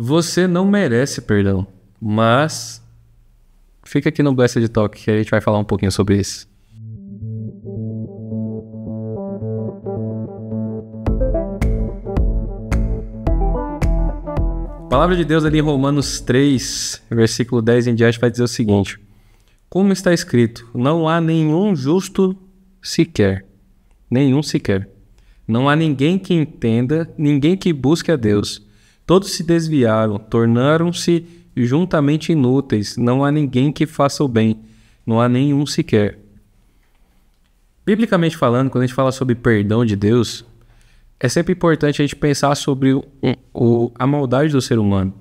Você não merece perdão, mas fica aqui no Blessed Talk que a gente vai falar um pouquinho sobre isso. A palavra de Deus ali em Romanos 3, versículo 10 em diante, vai dizer o seguinte: Como está escrito, não há nenhum justo sequer, nenhum sequer. Não há ninguém que entenda, ninguém que busque a Deus. Todos se desviaram, tornaram-se juntamente inúteis. Não há ninguém que faça o bem, não há nenhum sequer. Biblicamente falando, quando a gente fala sobre perdão de Deus, é sempre importante a gente pensar sobre o, o, a maldade do ser humano.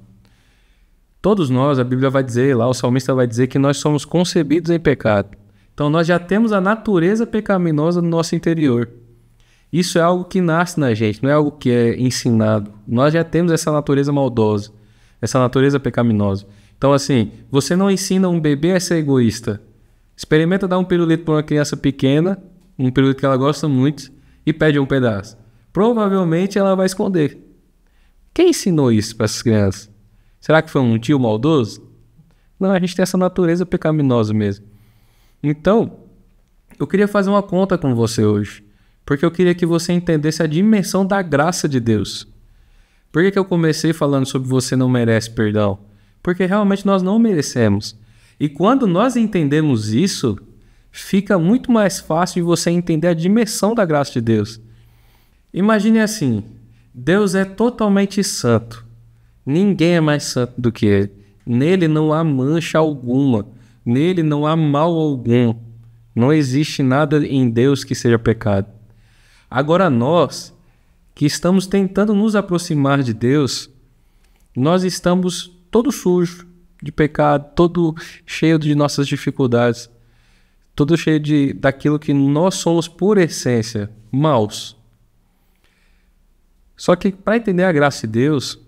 Todos nós, a Bíblia vai dizer lá, o salmista vai dizer que nós somos concebidos em pecado. Então nós já temos a natureza pecaminosa no nosso interior. Isso é algo que nasce na gente, não é algo que é ensinado. Nós já temos essa natureza maldosa, essa natureza pecaminosa. Então, assim, você não ensina um bebê a ser egoísta. Experimenta dar um pirulito para uma criança pequena, um pirulito que ela gosta muito, e pede um pedaço. Provavelmente ela vai esconder. Quem ensinou isso para essas crianças? Será que foi um tio maldoso? Não, a gente tem essa natureza pecaminosa mesmo. Então, eu queria fazer uma conta com você hoje. Porque eu queria que você entendesse a dimensão da graça de Deus. Por que, que eu comecei falando sobre você não merece perdão? Porque realmente nós não merecemos. E quando nós entendemos isso, fica muito mais fácil de você entender a dimensão da graça de Deus. Imagine assim: Deus é totalmente santo. Ninguém é mais santo do que ele. Nele não há mancha alguma. Nele não há mal algum. Não existe nada em Deus que seja pecado. Agora, nós que estamos tentando nos aproximar de Deus, nós estamos todo sujo de pecado, todo cheio de nossas dificuldades, todo cheio de daquilo que nós somos por essência, maus. Só que para entender a graça de Deus,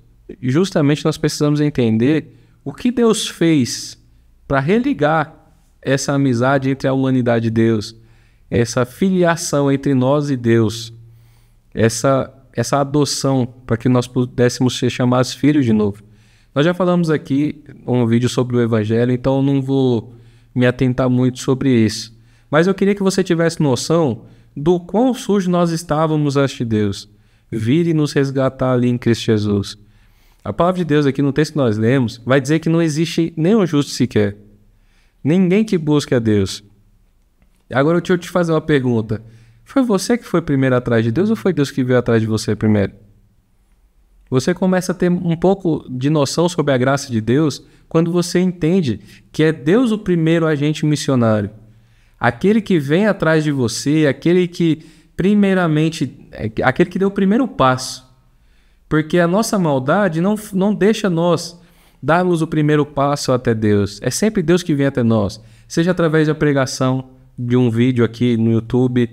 justamente nós precisamos entender o que Deus fez para religar essa amizade entre a humanidade e Deus, essa filiação entre nós e Deus, essa, essa adoção para que nós pudéssemos ser chamados filhos de novo. Nós já falamos aqui um vídeo sobre o Evangelho, então não vou me atentar muito sobre isso. Mas eu queria que você tivesse noção do quão sujo nós estávamos ante Deus. Vir e nos resgatar ali em Cristo Jesus. A palavra de Deus aqui no texto que nós lemos vai dizer que não existe nenhum justo sequer. Ninguém que busque a Deus. Agora deixa eu te fazer uma pergunta. Foi você que foi primeiro atrás de Deus ou foi Deus que veio atrás de você primeiro? Você começa a ter um pouco de noção sobre a graça de Deus quando você entende que é Deus o primeiro agente missionário. Aquele que vem atrás de você, aquele que primeiramente, é, aquele que deu o primeiro passo. Porque a nossa maldade não, não deixa nós darmos o primeiro passo até Deus. É sempre Deus que vem até nós, seja através da pregação, de um vídeo aqui no YouTube,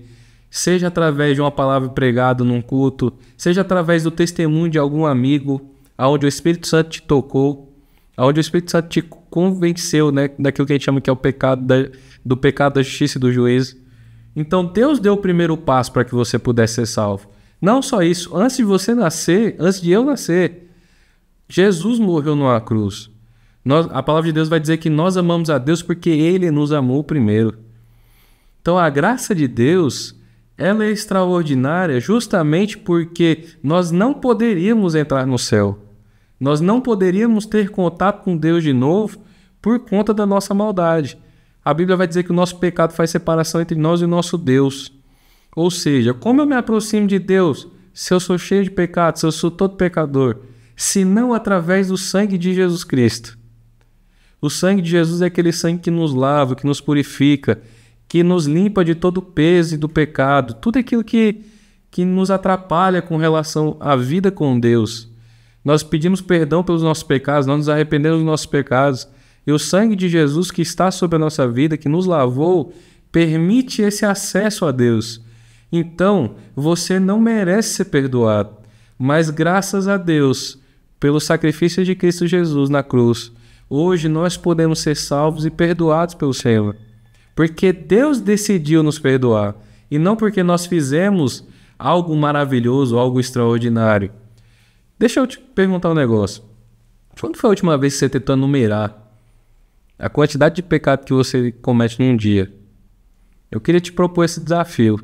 seja através de uma palavra pregada num culto, seja através do testemunho de algum amigo, aonde o Espírito Santo te tocou, aonde o Espírito Santo te convenceu, né, daquilo que a gente chama que é o pecado da, do pecado da justiça e do juízo. Então Deus deu o primeiro passo para que você pudesse ser salvo. Não só isso, antes de você nascer, antes de eu nascer, Jesus morreu numa cruz. Nós, a palavra de Deus vai dizer que nós amamos a Deus porque Ele nos amou primeiro. Então a graça de Deus, ela é extraordinária justamente porque nós não poderíamos entrar no céu. Nós não poderíamos ter contato com Deus de novo por conta da nossa maldade. A Bíblia vai dizer que o nosso pecado faz separação entre nós e o nosso Deus. Ou seja, como eu me aproximo de Deus se eu sou cheio de pecado, se eu sou todo pecador? Se não através do sangue de Jesus Cristo. O sangue de Jesus é aquele sangue que nos lava, que nos purifica, que nos limpa de todo o peso e do pecado, tudo aquilo que, que nos atrapalha com relação à vida com Deus. Nós pedimos perdão pelos nossos pecados, nós nos arrependemos dos nossos pecados. E o sangue de Jesus que está sobre a nossa vida, que nos lavou, permite esse acesso a Deus. Então, você não merece ser perdoado, mas graças a Deus, pelo sacrifício de Cristo Jesus na cruz, hoje nós podemos ser salvos e perdoados pelo Senhor porque Deus decidiu nos perdoar e não porque nós fizemos algo maravilhoso, algo extraordinário. Deixa eu te perguntar um negócio. Quando foi a última vez que você tentou numerar a quantidade de pecado que você comete num dia? Eu queria te propor esse desafio.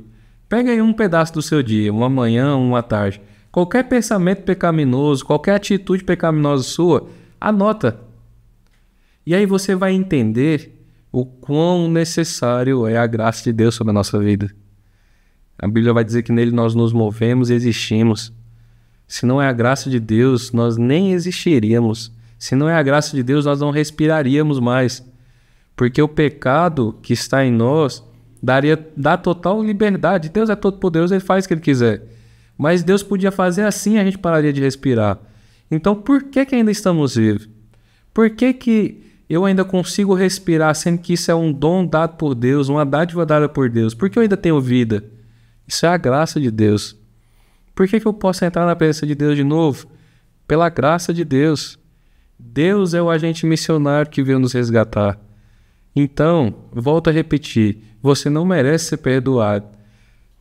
Pega aí um pedaço do seu dia, uma manhã, uma tarde. Qualquer pensamento pecaminoso, qualquer atitude pecaminosa sua, anota. E aí você vai entender o quão necessário é a graça de Deus sobre a nossa vida. A Bíblia vai dizer que nele nós nos movemos e existimos. Se não é a graça de Deus, nós nem existiríamos. Se não é a graça de Deus, nós não respiraríamos mais. Porque o pecado que está em nós daria dá total liberdade. Deus é todo poderoso, ele faz o que ele quiser. Mas Deus podia fazer assim, a gente pararia de respirar. Então, por que que ainda estamos vivos? Por que que eu ainda consigo respirar, sendo que isso é um dom dado por Deus, uma dádiva dada por Deus. Por que eu ainda tenho vida? Isso é a graça de Deus. Por que, que eu posso entrar na presença de Deus de novo? Pela graça de Deus. Deus é o agente missionário que veio nos resgatar. Então, volto a repetir: você não merece ser perdoado,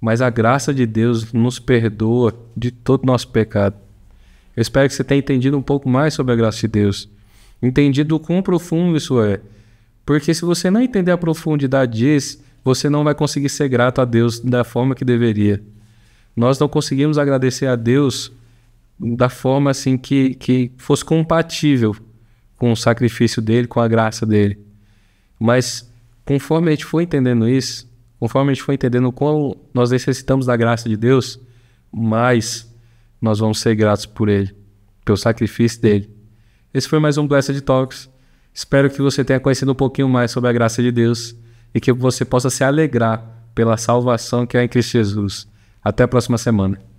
mas a graça de Deus nos perdoa de todo nosso pecado. Eu espero que você tenha entendido um pouco mais sobre a graça de Deus entendido o quão profundo isso é. Porque se você não entender a profundidade disso, você não vai conseguir ser grato a Deus da forma que deveria. Nós não conseguimos agradecer a Deus da forma assim que, que fosse compatível com o sacrifício dele, com a graça dele. Mas conforme a gente for entendendo isso, conforme a gente for entendendo como nós necessitamos da graça de Deus, mais nós vamos ser gratos por ele, pelo sacrifício dele. Esse foi mais um Blessed Talks. Espero que você tenha conhecido um pouquinho mais sobre a graça de Deus e que você possa se alegrar pela salvação que há em Cristo Jesus. Até a próxima semana.